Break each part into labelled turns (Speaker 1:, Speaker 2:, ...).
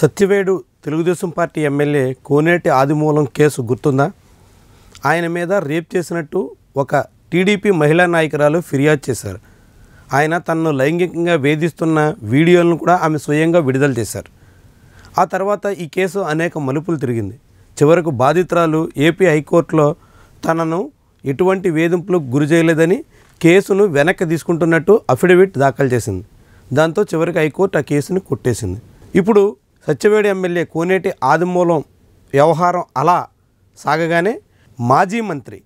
Speaker 1: Satyavedu Telugu Desam party MLA Koneti Adimulam case గుర్తుందా ఆయన మీద రేప్ చేసినట్టు ఒక టీడీపీ మహిళా నాయకురాలు ఫిర్యాదు చేశారు ఆయన తనను లైంగికంగా వేధిస్తున్న వీడియోలను కూడా ఆమె స్వయంగా విడుదల చేశారు ఆ తర్వాత ఈ కేసు అనేక మలుపులు తిరిగింది చివరకు బాధితురాలు ఏపీ హైకోర్టులో తనను ఎటువంటి వేధింపులకు గురి చేయలేదని కేసును వెనక్కి తీసుకుంటున్నట్టు అఫిడవిట్ దాఖలు చేసింది దాంతో చివరికి హైకోర్టు ఆ కేసుని కొట్టేసింది ఇప్పుడు సత్యవేడి ఎమ్మెల్యే కోనేటి ఆదిమూలం వ్యవహారం అలా సాగగానే మాజీ మంత్రి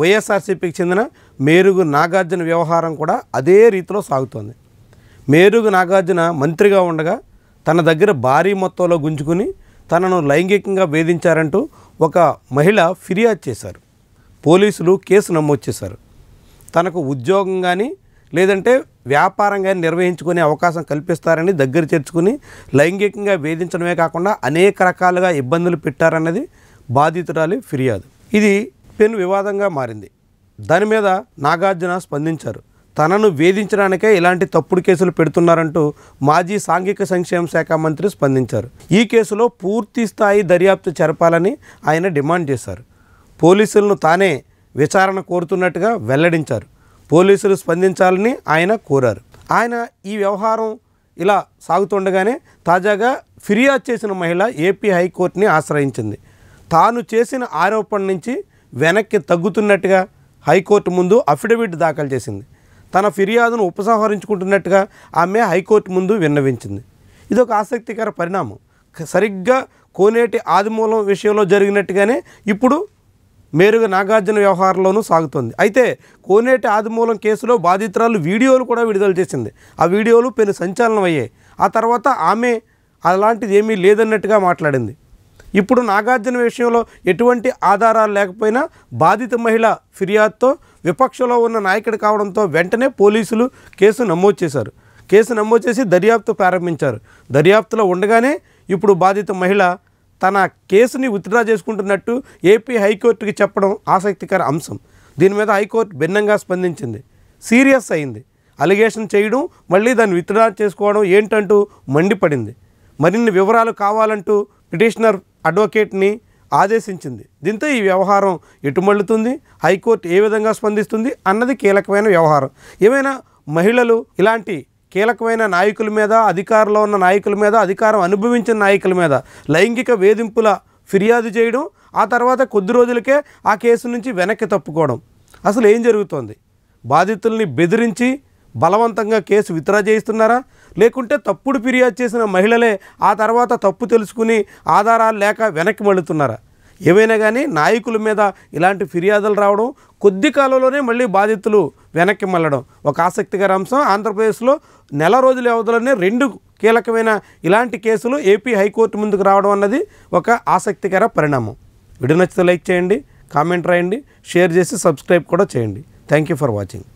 Speaker 1: వైఎస్ఆర్సీపీకి చెందిన మేరుగు నాగార్జున వ్యవహారం కూడా అదే రీతిలో సాగుతోంది మేరుగు నాగార్జున మంత్రిగా ఉండగా తన దగ్గర భారీ మొత్తంలో గుంజుకుని తనను లైంగికంగా వేధించారంటూ ఒక మహిళ ఫిర్యాదు చేశారు పోలీసులు కేసు నమోదు చేశారు తనకు ఉద్యోగం కానీ లేదంటే వ్యాపారంగా నిర్వహించుకునే అవకాశం కల్పిస్తారని దగ్గర చేర్చుకుని లైంగికంగా వేధించడమే కాకుండా అనేక రకాలుగా ఇబ్బందులు పెట్టారన్నది బాధితురాలి ఫిర్యాదు ఇది పెను వివాదంగా మారింది దాని మీద నాగార్జున స్పందించారు తనను వేధించడానికే ఇలాంటి తప్పుడు కేసులు పెడుతున్నారంటూ మాజీ సాంఘిక సంక్షేమ శాఖ మంత్రి స్పందించారు ఈ కేసులో పూర్తి స్థాయి దర్యాప్తు జరపాలని ఆయన డిమాండ్ చేశారు పోలీసులను తానే విచారణ కోరుతున్నట్టుగా వెల్లడించారు పోలీసులు స్పందించాలని ఆయన కోరారు ఆయన ఈ వ్యవహారం ఇలా సాగుతుండగానే తాజాగా ఫిర్యాదు చేసిన మహిళ ఏపీ హైకోర్టుని ఆశ్రయించింది తాను చేసిన ఆరోపణ నుంచి వెనక్కి తగ్గుతున్నట్టుగా హైకోర్టు ముందు అఫిడవిట్ దాఖలు చేసింది తన ఫిర్యాదును ఉపసంహరించుకుంటున్నట్టుగా ఆమె హైకోర్టు ముందు విన్నవించింది ఇది ఒక ఆసక్తికర పరిణామం సరిగ్గా కోనేటి ఆదిమూలం విషయంలో జరిగినట్టుగానే ఇప్పుడు మేరుగా నాగార్జున వ్యవహారంలోనూ సాగుతోంది అయితే కోనేటి ఆదిమూలం కేసులో బాధితురాలు వీడియోలు కూడా విడుదల చేసింది ఆ వీడియోలు పెను సంచలనం అయ్యాయి ఆ తర్వాత ఆమె అలాంటిది ఏమీ లేదన్నట్టుగా మాట్లాడింది ఇప్పుడు నాగార్జున విషయంలో ఎటువంటి ఆధారాలు లేకపోయినా బాధిత మహిళ ఫిర్యాదుతో విపక్షంలో ఉన్న నాయకుడు కావడంతో వెంటనే పోలీసులు కేసు నమోదు చేశారు కేసు నమోదు చేసి దర్యాప్తు ప్రారంభించారు దర్యాప్తులో ఉండగానే ఇప్పుడు బాధిత మహిళ తన కేసుని విత్డ్రా చేసుకుంటున్నట్టు ఏపీ హైకోర్టుకి చెప్పడం ఆసక్తికర అంశం దీని మీద హైకోర్టు భిన్నంగా స్పందించింది సీరియస్ అయింది అలిగేషన్ చేయడం మళ్ళీ దాన్ని విత్డ్రా చేసుకోవడం ఏంటంటూ మండిపడింది మరిన్ని వివరాలు కావాలంటూ పిటిషనర్ అడ్వకేట్ని ఆదేశించింది దీంతో ఈ వ్యవహారం ఎటుమళ్ళుతుంది హైకోర్టు ఏ విధంగా స్పందిస్తుంది అన్నది కీలకమైన వ్యవహారం ఏమైనా మహిళలు ఇలాంటి కీలకమైన నాయకుల మీద అధికారంలో ఉన్న నాయకుల మీద అధికారం అనుభవించిన నాయకుల మీద లైంగిక వేధింపుల ఫిర్యాదు చేయడం ఆ తర్వాత కొద్ది రోజులకే ఆ కేసు నుంచి వెనక్కి తప్పుకోవడం అసలు ఏం జరుగుతోంది బాధితుల్ని బెదిరించి బలవంతంగా కేసు విత్డ్రా చేయిస్తున్నారా లేకుంటే తప్పుడు ఫిర్యాదు చేసిన మహిళలే ఆ తర్వాత తప్పు తెలుసుకుని ఆధారాలు లేక వెనక్కి మళ్ళుతున్నారా ఏమైనా కానీ నాయకుల మీద ఇలాంటి ఫిర్యాదులు రావడం కొద్ది కాలంలోనే మళ్ళీ బాధితులు వెనక్కి మళ్ళడం ఒక ఆసక్తికర అంశం ఆంధ్రప్రదేశ్లో నెల రోజుల వ్యవధిలోనే రెండు కీలకమైన ఇలాంటి కేసులు ఏపీ హైకోర్టు ముందుకు రావడం అన్నది ఒక ఆసక్తికర పరిణామం వీడియో నచ్చితే లైక్ చేయండి కామెంట్ రాయండి షేర్ చేసి సబ్స్క్రైబ్ కూడా చేయండి థ్యాంక్ యూ ఫర్ వాచింగ్